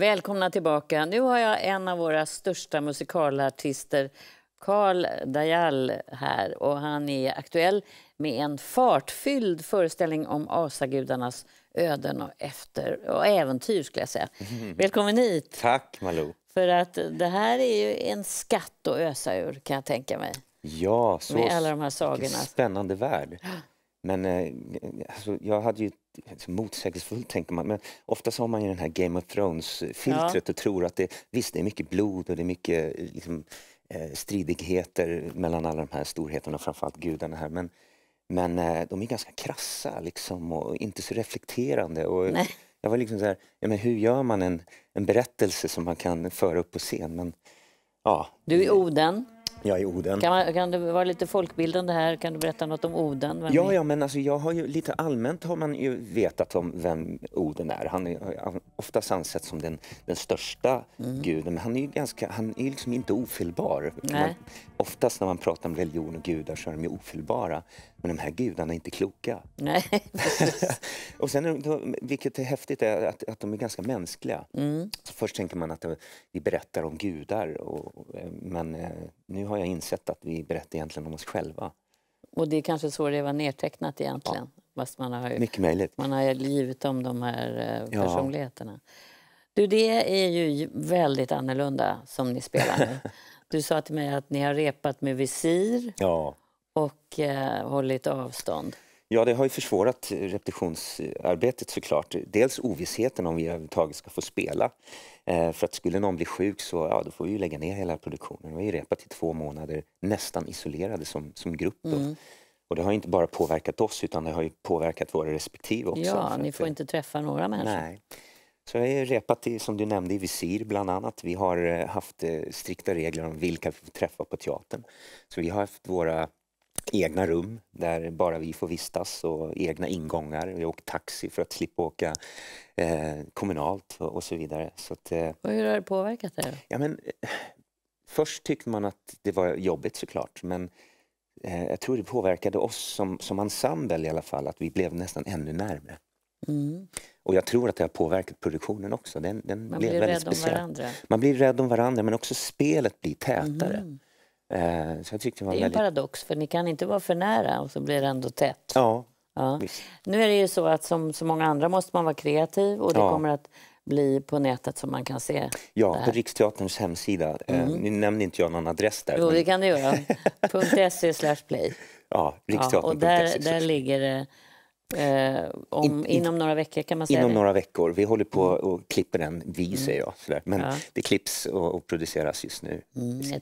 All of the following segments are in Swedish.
Välkomna tillbaka. Nu har jag en av våra största musikalartister, Karl Dajal, här. Och han är aktuell med en fartfylld föreställning om asagudarnas öden och, efter, och äventyr. skulle jag säga. Mm. Välkommen hit! Tack, Malou. För att det här är ju en skatt att ösa ur, kan jag tänka mig. Ja, så med alla de här sagorna. spännande värld. Men eh, alltså, jag hade ju Alltså, motsägelsefullt tänker man, men oftast har man ju den här Game of Thrones-filtret ja. och tror att det, visst det är mycket blod och det är mycket eh, liksom, eh, stridigheter mellan alla de här storheterna, framförallt gudarna här, men, men eh, de är ganska krassa liksom och inte så reflekterande. Och Nej. jag var liksom så här, ja, men hur gör man en, en berättelse som man kan föra upp på scen? Men, ja. Du är Oden. Jag är Oden. Kan, man, kan, du vara lite folkbildande här? Kan du berätta något om Oden? Vem ja, ja, men alltså jag har ju, lite allmänt har man ju vetat om vem Oden är. Han är ofta ansett som den, den största mm. guden, men han är ju ganska, han är liksom inte ofelbar. oftast när man pratar om religion och gudar så är de ju ofelbara. Men de här gudarna är inte kloka. Nej, och sen, vilket är häftigt, är att, att de är ganska mänskliga. Mm. Först tänker man att vi berättar om gudar, och, men eh, nu har jag insett att vi berättar egentligen om oss själva. Och det är kanske så det var nedtecknat egentligen? Ja. Fast man har, Mycket möjligt. Man har givit om de här eh, personligheterna. Ja. Du, det är ju väldigt annorlunda som ni spelar nu. Du sa till mig att ni har repat med visir. Ja och eh, hållit avstånd? Ja, det har ju försvårat repetitionsarbetet såklart. Dels ovissheten om vi överhuvudtaget ska få spela. Eh, för att skulle någon bli sjuk så ja, då får vi lägga ner hela produktionen. Vi har repat i två månader, nästan isolerade som, som grupp. Mm. Och det har inte bara påverkat oss utan det har påverkat våra respektive också. Ja, ni får att, eh, inte träffa några människor. Nej. Så jag har repat i, som du nämnde, i visir bland annat. Vi har eh, haft eh, strikta regler om vilka vi får träffa på teatern. Så vi har haft våra egna rum där bara vi får vistas och egna ingångar. Vi åker taxi för att slippa åka eh, kommunalt och, och, så vidare. Så att, eh, och hur har det påverkat det? Ja, men, eh, först tyckte man att det var jobbigt såklart men eh, jag tror det påverkade oss som, som ensemble i alla fall att vi blev nästan ännu närmare. Mm. Och jag tror att det har påverkat produktionen också. Den, den man blev blir rädd speciell. om varandra. Man blir rädd om varandra men också spelet blir tätare. Mm. Eh, så jag tyckte det, var det är väldigt... en paradox, för ni kan inte vara för nära och så blir det ändå tätt. Ja, ja. Nu är det ju så att som så många andra måste man vara kreativ och det ja. kommer att bli på nätet som man kan se? Ja, på Riksteaterns hemsida. Eh, mm. Eh, nu nämnde inte jag någon adress där. Jo, men... det kan du göra. .se slash play. Ja, riksteatern.se. Ja, och där, e där ligger det Eh, om, in, inom några veckor kan man säga Inom det. några veckor. Vi håller på och klipper den, vi mm. säger jag. Sådär. Men ja. det klipps och, och, produceras just nu. Mm. mm.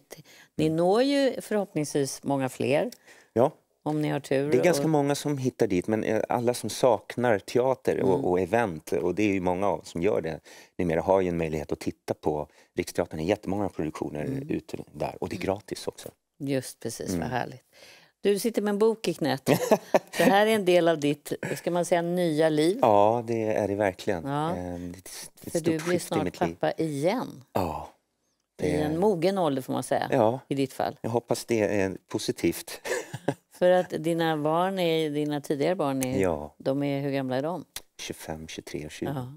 Ni når ju förhoppningsvis många fler. Ja. Om ni har tur. Det är ganska och... många som hittar dit, men eh, alla som saknar teater och, mm. och event, och det är ju många av som gör det numera, har ju en möjlighet att titta på Riksteatern. Det är jättemånga produktioner mm. ute där och det är mm. gratis också. Just precis, mm. vad härligt. Du sitter med en bok i knät. Det här är en del av ditt, ska man säga, nya liv. Ja, det är det verkligen. Ja. Ehm, det är ett, För du blir snart pappa liv. igen. Ja. Det... I en mogen ålder får man säga, ja. i ditt fall. Jag hoppas det är positivt. För att dina barn, är, dina tidigare barn, är, ja. de är, hur gamla är de? 25, 23 och 20. Ja.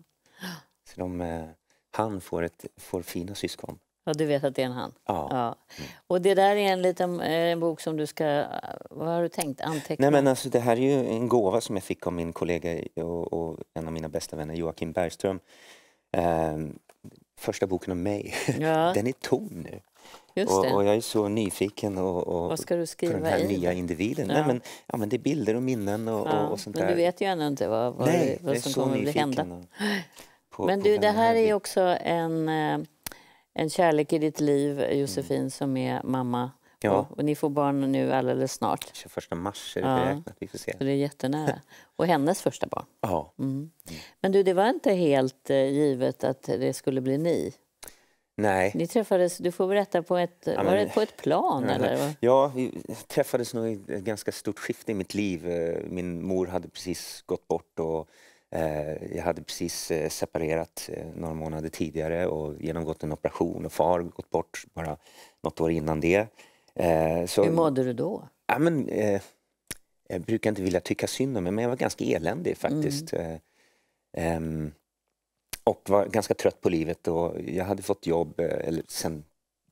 Så de, eh, han får, ett, får fina syskon. Ja, du vet att det är en han? Ja. ja. Mm. Och det där är en liten eh, en bok som du ska... Vad har du tänkt? Anteckna? Nej, men alltså, det här är ju en gåva som jag fick av min kollega och, och en av mina bästa vänner, Joakim Bergström. Ehm, första boken om mig, ja. den är tom nu. Och, och, jag är så nyfiken och, och Vad ska du skriva för den här i? nya individen. Ja. Nej, men, ja, men det är bilder och minnen och, ja. och, och sånt där. Men du vet ju ännu inte vad, vad, Nej, vad som kommer att hända. På, men du, det här är ju också en eh, en kärlek i ditt liv, mm. Josefin, som är mamma. Ja. Och, och, ni får barn nu alldeles snart. 21 mars är det beräknat. Vi får se. Så det är jättenära. Och hennes första barn. Ja. Mm. mm. Men du, det var inte helt eh, givet att det skulle bli ni? Nej. Ni träffades, du får berätta, på ett, ja, men, var det på ett plan? Ja, eller? ja vi träffades nog i ett ganska stort skifte i mitt liv. Eh, min mor hade precis gått bort och Eh, jag hade precis eh, separerat eh, några månader tidigare och genomgått en operation och far gått bort bara något år innan det. Så, Hur mådde du då? Ja, men, jag brukar inte vilja tycka synd om mig, men jag var ganska eländig faktiskt. Mm. Ehm, och var ganska trött på livet och jag hade fått jobb, eller sen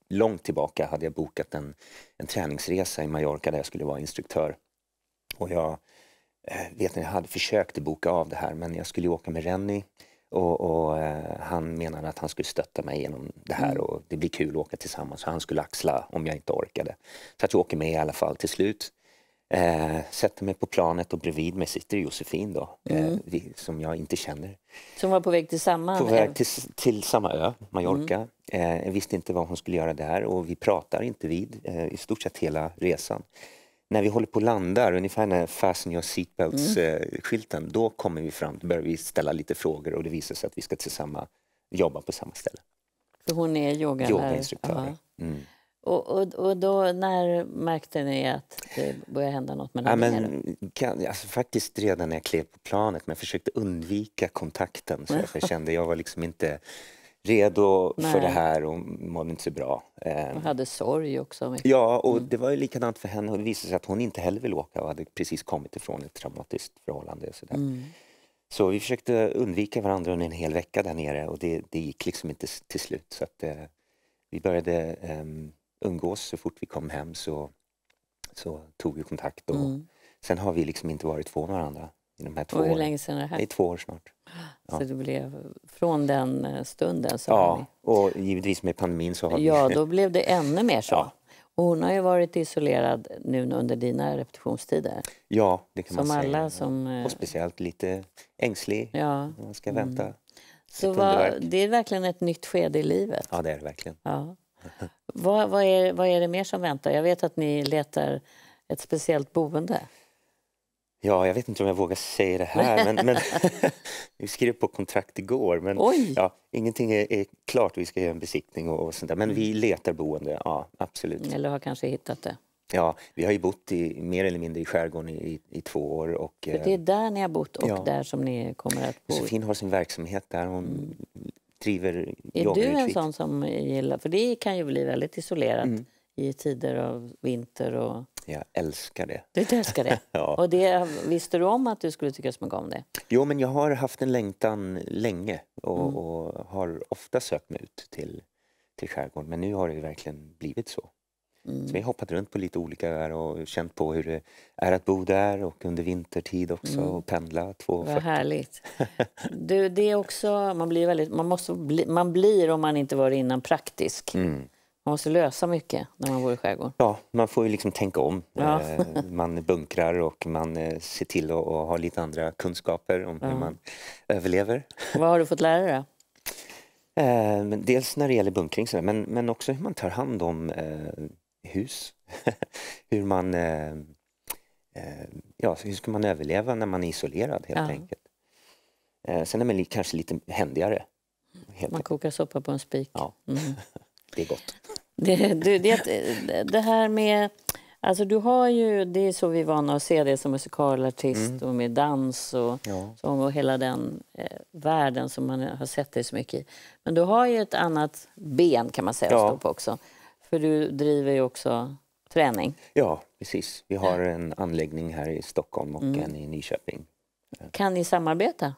långt tillbaka hade jag bokat en, en träningsresa i Mallorca där jag skulle vara instruktör. Och jag Eh, vet ni, jag hade försökt boka av det här men jag skulle ju åka med Renny och, och eh, han menade att han skulle stötta mig genom det här mm. och det blir kul att åka tillsammans. Så han skulle axla om jag inte orkade. Så att jag åker med i alla fall till slut. Eh, sätter mig på planet och bredvid mig sitter Josefin då, eh, mm. eh, som jag inte känner. Som var på väg till samma På väg till, till samma ö, Mallorca. Mm. Eh, jag visste inte vad hon skulle göra där och vi pratar inte vid i stort sett hela resan när vi håller på att landa, ungefär när Fasten your seatbelts-skylten, mm. Eh, då kommer vi fram, då börjar vi ställa lite frågor och det visar sig att vi ska tillsammans jobba på samma ställe. För hon är yoga yogainstruktör. Mm. Och, och, och då, när märkte ni att det började hända något mellan ja, men, kan, alltså, Faktiskt redan när jag klev på planet, men jag försökte undvika kontakten. Så jag kände, jag var liksom inte redo Nej. för det här och mådde inte så bra. Hon eh, hade sorg också. Ja, och mm. det var ju likadant för henne. Det visade sig att hon inte heller ville åka och hade precis kommit ifrån ett traumatiskt förhållande. sådär. Mm. Så vi försökte undvika varandra under en hel vecka där nere och det, det gick liksom inte till slut. Så att, eh, vi började eh, umgås så fort vi kom hem så, så tog vi kontakt. Och mm. Sen har vi liksom inte varit två varandra i de här två och hur åren. länge sedan är det här? Det är två år snart. Så det blev från den eh, stunden. Så ja, och givetvis med pandemin så har Ja, då blev det ännu mer så. Ja. Och hon har ju varit isolerad nu under dina repetitionstider. Ja, det kan som man säga. Alla som... Eh, och speciellt lite ängslig ja. man ska vänta. Mm. Så vad, det är verkligen ett nytt skede i livet. Ja, det är det verkligen. Ja. vad, vad, är, vad är det mer som väntar? Jag vet att ni letar ett speciellt boende. Ja, jag vet inte om jag vågar säga det här, men, men vi skrev på kontrakt igår. Men, ja, ingenting är, är, klart, vi ska göra en besiktning och, och sånt där, men vi mm. letar boende, ja absolut. Eller har kanske hittat det. Ja, vi har ju bott i, mer eller mindre i skärgården i, i två år. Och, För det är eh, där ni har bott och ja. där som ni kommer att bo? Josefin har sin verksamhet där, hon mm. driver Är du en sån som gillar, för det kan ju bli väldigt isolerat. Mm i tider av vinter. Och... Jag älskar det. Du älskar det? ja. och det, visste du om att du skulle tycka så mycket om det? Jo, men jag har haft en längtan länge och, mm. och har ofta sökt mig ut till, till skärgården. Men nu har det verkligen blivit så. Mm. Så vi har hoppat runt på lite olika öar och känt på hur det är att bo där och under vintertid också mm. och pendla. Två Vad härligt. Du, det är också, man, blir väldigt, man, måste bli, man blir, om man inte var innan, praktisk. Mm. Man måste lösa mycket när man bor i skärgården. Ja, man får ju liksom tänka om. Ja. Eh, man bunkrar och man eh, ser till att ha lite andra kunskaper om hur man överlever. Vad har du fått lära dig? Eh, dels när det gäller bunkring, men, också hur man tar hand om hus. hur man... Ja, hur ska man överleva när man är isolerad helt ja. enkelt. Sen är man kanske lite händigare. man kokar soppa på en spik. Ja. Mm. Det är gott. Det, du, det, det här med... Alltså du har ju, det är så vi är vana att se det som musikalartist mm. och med dans och ja. sång och hela den eh, världen som man har sett dig så mycket i. Men du har ju ett annat ben kan man säga ja. att stå på också. För du driver ju också träning. Ja, precis. Vi har en anläggning här i Stockholm och mm. en i Nyköping. Kan ni samarbeta?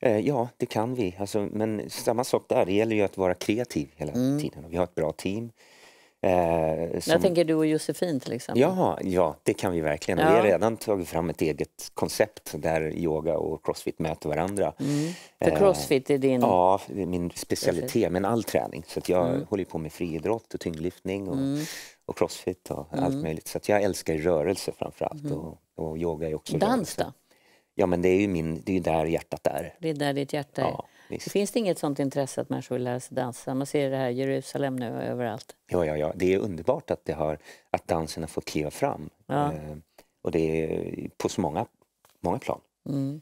Eh, ja, det kan vi. Alltså, men samma sak där, det gäller ju att vara kreativ hela mm. tiden. Och vi har ett bra team. Eh, som... Jag tänker du och Josefin till exempel. Ja, ja det kan vi verkligen. Ja. Vi har redan tagit fram ett eget koncept där yoga och crossfit möter varandra. Mm. För eh, crossfit är din... ja, min specialitet, men all träning. Så jag mm. håller på med friidrott och tyngdlyftning och, mm. och crossfit och allt mm. möjligt. Så jag älskar rörelse framförallt mm. och, och yoga är också Dans rörelse. då? Ja, men det är ju min, det är där hjärtat är. Det är där ditt hjärta är. Ja. Visst. finns det inget sånt intresse att människor vill lära sig dansa? Man ser det här Jerusalem nu överallt. Ja, ja, ja. Det är underbart att, det har, att dansen har fått kliva fram. Ja. Eh, och det är på så många, många plan. Mm.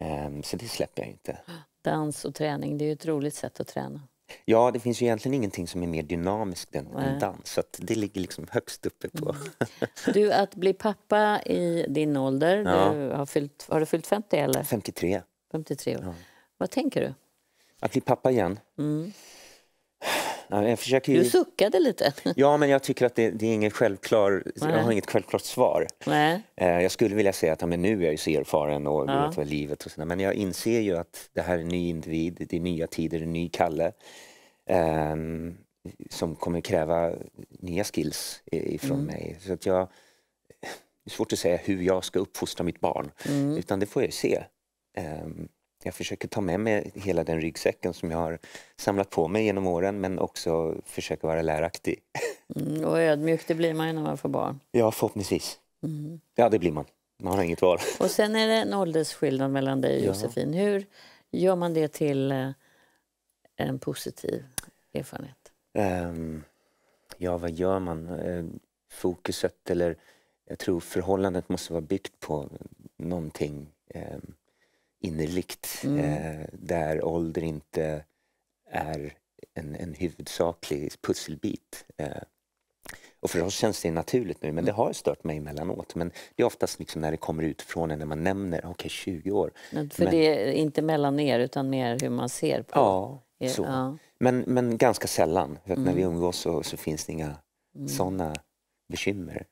Eh, så det släpper jag inte. Dans och träning, det är ju ett roligt sätt att träna. Ja, det finns ju egentligen ingenting som är mer dynamiskt än, än dans. Så det ligger liksom högst uppe på. Mm. Du, att bli pappa i din ålder, ja. du har, fyllt, har du fyllt 50 eller? 53. 53 år. Ja. Vad tänker du? Att bli pappa igen? Mm. Jag försöker ju... Du suckade lite. Ja, men jag tycker att det, det är inget självklar, jag har inget självklart svar. Nej. Eh, jag skulle vilja säga att ja, men nu är jag så erfaren och ja. vet vad livet och sådär. Men jag inser ju att det här är en ny individ, det är nya tider, en ny Kalle. Um, som kommer kräva nya skills ifrån mm. mig. Så att jag, det är svårt att säga hur jag ska uppfostra mitt barn, mm. utan det får jag se. Um, jag försöker ta med mig hela den ryggsäcken som jag har samlat på mig genom åren men också försöka vara läraktig. Mm, och ödmjuk det blir man ju när man får barn. Ja, förhoppningsvis. Mm. Ja, det blir man. Man har inget val. Och sen är det en åldersskillnad mellan dig och ja. Josefin. Hur gör man det till eh, en positiv erfarenhet? Um, ja, vad gör man? Eh, fokuset eller jag tror förhållandet måste vara byggt på någonting um, innerligt mm. eh, där ålder inte är en, en huvudsaklig pusselbit. Eh, och för oss känns det naturligt nu, men det mm. har stört mig emellanåt. Men det är oftast liksom när det kommer utifrån när man nämner, okej okay, 20 år. Men för men, det är inte mellan er utan mer hur man ser på Ja, er, så. Ja. Men, men ganska sällan. För mm. När vi mm. umgås så, så finns det inga mm. sådana bekymmer.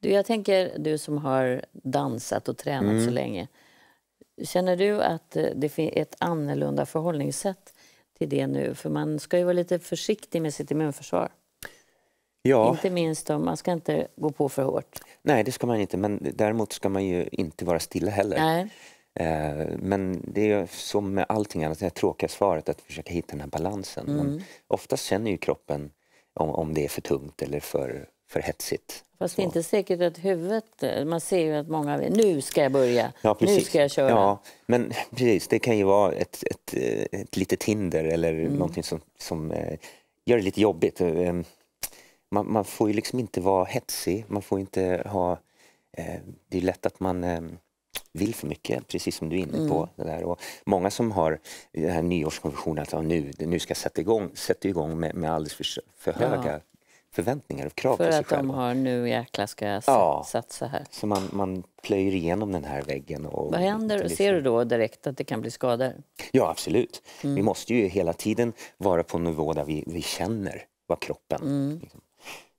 Du, jag tänker, du som har dansat och tränat mm. så länge. Känner du att eh, det finns ett annorlunda förhållningssätt till det nu? För man ska ju vara lite försiktig med sitt immunförsvar. Ja. Inte minst om man ska inte gå på för hårt. Nej, det ska man inte. Men däremot ska man ju inte vara stilla heller. Nej. Eh, men det är som med allting annat, det här tråkiga svaret, att försöka hitta den här balansen. Mm. Men oftast känner ju kroppen om, om det är för tungt eller för för hetsigt. Fast det är inte säkert att huvudet, man ser ju att många vill, nu ska jag börja, ja, nu ska jag köra. Ja, men precis, det kan ju vara ett, ett, ett litet hinder eller mm. någonting som, som eh, gör det lite jobbigt. Ehm, man, man, får ju liksom inte vara hetsig, man får inte ha... Eh, det är lätt att man ehm, vill för mycket, precis som du är inne på. Mm. Det där. Och många som har den här nyårskonventionen att nu, nu ska jag sätta igång, sätta igång med, med alldeles för, för höga ja förväntningar och krav För på sig själv. För att de har nu jäkla ska jag ja. satsa här. Så man, man plöjer igenom den här väggen. Och Vad händer? Liksom... Ser du liksom- då direkt att det kan bli skador? Ja, absolut. Mm. Vi måste ju hela tiden vara på en nivå där vi, vi känner vad kroppen... Mm. Liksom.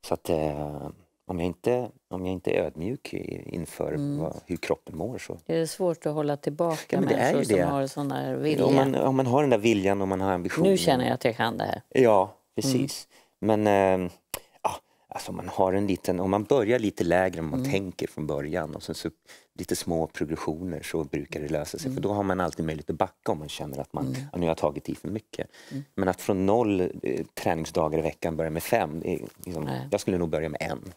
Så att eh, om, jag inte, om jag inte är ödmjuk inför mm. vad, hur kroppen mår så... Är Det svårt att hålla tillbaka ja, men det människor är ju det. som har sådana viljor. Om man, om man har den där viljan och man har ambitionen. Nu känner jag att jag kan det här. Ja, precis. Mm. Men eh, Alltså man har en liten, om man börjar lite lägre än man mm. tänker från början och sen så lite små progressioner så brukar det lösa sig. Mm. För då har man alltid möjlighet att backa om man känner att man mm. nu har jag tagit i för mycket. Mm. Men att från noll eh, träningsdagar i veckan börja med fem, liksom, jag skulle nog börja med en.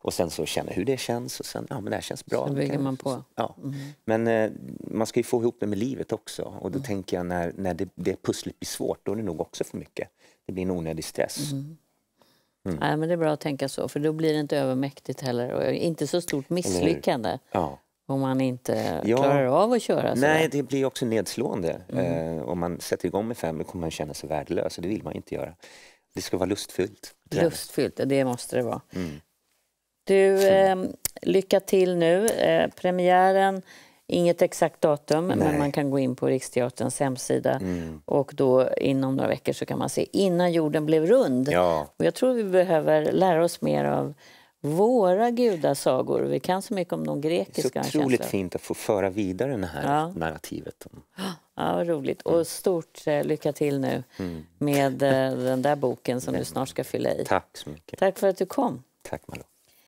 Och sen så känna hur det känns och sen, ja men det här känns bra. Sen bygger man på. Liksom, ja. Mm. Men eh, man ska ju få ihop det med livet också och då mm. tänker jag när, när det, det pusslet blir svårt, då är det nog också för mycket. Det blir en onödig stress. Mm. Mm. Nej, men det är bra att tänka så, för då blir det inte övermäktigt heller. Och inte så stort misslyckande. Ja. Om man inte ja. klarar av att köra så Nej, det blir också nedslående. Mm. Eh, om man sätter igång med fem kommer man känna sig värdelös och det vill man inte göra. Det ska vara lustfyllt. Lustfyllt, det måste det vara. Mm. Du, eh, lycka till nu. Eh, premiären Inget exakt datum, Nej. men man kan gå in på Riksteaterns hemsida mm. och då inom några veckor så kan man se innan jorden blev rund. Ja. Och jag tror vi behöver lära oss mer av våra gudasagor. Vi kan så mycket om de grekiska. Det är så otroligt fint att få föra vidare det här ja. narrativet. Ja, roligt. Och mm. stort eh, lycka till nu mm. med eh, den där boken som du snart ska fylla i. Tack så mycket. Tack för att du kom. Tack Malou.